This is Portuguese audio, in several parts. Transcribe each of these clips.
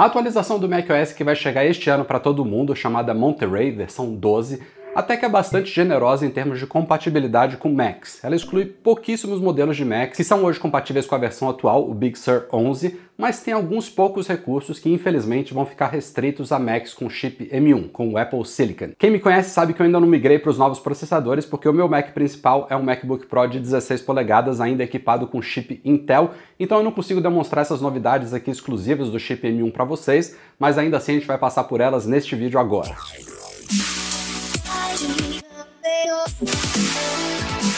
A atualização do macOS que vai chegar este ano para todo mundo, chamada Monterey, versão 12, até que é bastante generosa em termos de compatibilidade com Macs. Ela exclui pouquíssimos modelos de Macs que são hoje compatíveis com a versão atual, o Big Sur 11, mas tem alguns poucos recursos que infelizmente vão ficar restritos a Macs com chip M1, com o Apple Silicon. Quem me conhece sabe que eu ainda não migrei para os novos processadores porque o meu Mac principal é um MacBook Pro de 16 polegadas, ainda equipado com chip Intel, então eu não consigo demonstrar essas novidades aqui exclusivas do chip M1 para vocês, mas ainda assim a gente vai passar por elas neste vídeo agora.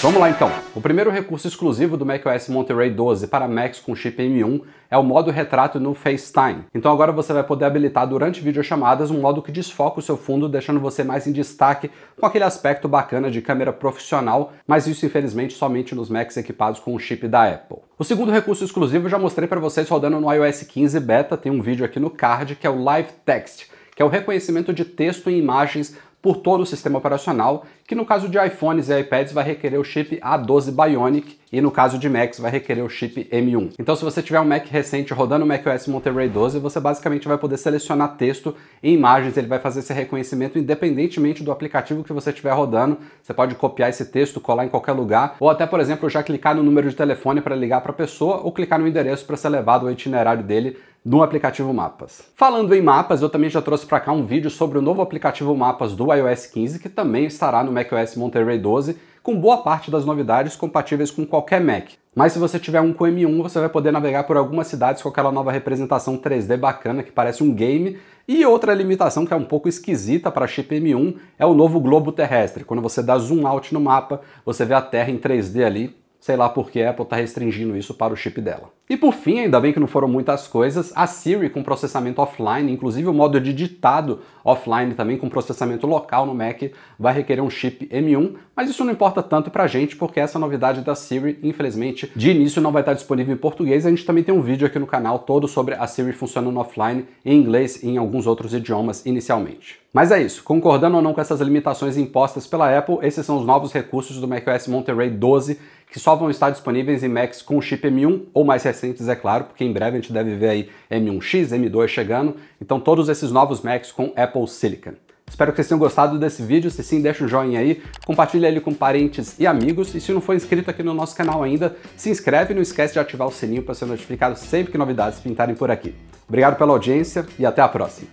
Vamos lá então. O primeiro recurso exclusivo do macOS Monterey 12 para Macs com chip M1 é o modo retrato no FaceTime. Então agora você vai poder habilitar durante videochamadas um modo que desfoca o seu fundo, deixando você mais em destaque com aquele aspecto bacana de câmera profissional, mas isso infelizmente somente nos Macs equipados com o chip da Apple. O segundo recurso exclusivo eu já mostrei para vocês rodando no iOS 15 beta, tem um vídeo aqui no card que é o Live Text que é o reconhecimento de texto em imagens por todo o sistema operacional, que no caso de iPhones e iPads vai requerer o chip A12 Bionic e no caso de Macs vai requerer o chip M1. Então se você tiver um Mac recente rodando o macOS Monterey 12, você basicamente vai poder selecionar texto e imagens, ele vai fazer esse reconhecimento independentemente do aplicativo que você estiver rodando. Você pode copiar esse texto, colar em qualquer lugar, ou até, por exemplo, já clicar no número de telefone para ligar para a pessoa ou clicar no endereço para ser levado ao itinerário dele do aplicativo Mapas. Falando em Mapas, eu também já trouxe para cá um vídeo sobre o novo aplicativo Mapas do iOS 15, que também estará no macOS Monterey 12, com boa parte das novidades compatíveis com qualquer Mac. Mas se você tiver um com M1, você vai poder navegar por algumas cidades com aquela nova representação 3D bacana que parece um game. E outra limitação que é um pouco esquisita para chip M1 é o novo globo terrestre. Quando você dá zoom out no mapa, você vê a Terra em 3D ali. Sei lá por a Apple está restringindo isso para o chip dela. E por fim, ainda bem que não foram muitas coisas, a Siri com processamento offline, inclusive o modo de ditado offline também com processamento local no Mac, vai requerer um chip M1, mas isso não importa tanto pra gente, porque essa novidade da Siri, infelizmente, de início não vai estar disponível em português. A gente também tem um vídeo aqui no canal todo sobre a Siri funcionando offline em inglês e em alguns outros idiomas inicialmente. Mas é isso, concordando ou não com essas limitações impostas pela Apple, esses são os novos recursos do macOS Monterey 12 que só vão estar disponíveis em Macs com chip M1 ou mais recentes, é claro, porque em breve a gente deve ver aí M1X, M2 chegando, então todos esses novos Macs com Apple Silicon. Espero que vocês tenham gostado desse vídeo, se sim, deixa um joinha aí, compartilha ele com parentes e amigos, e se não for inscrito aqui no nosso canal ainda, se inscreve e não esquece de ativar o sininho para ser notificado sempre que novidades pintarem por aqui. Obrigado pela audiência e até a próxima!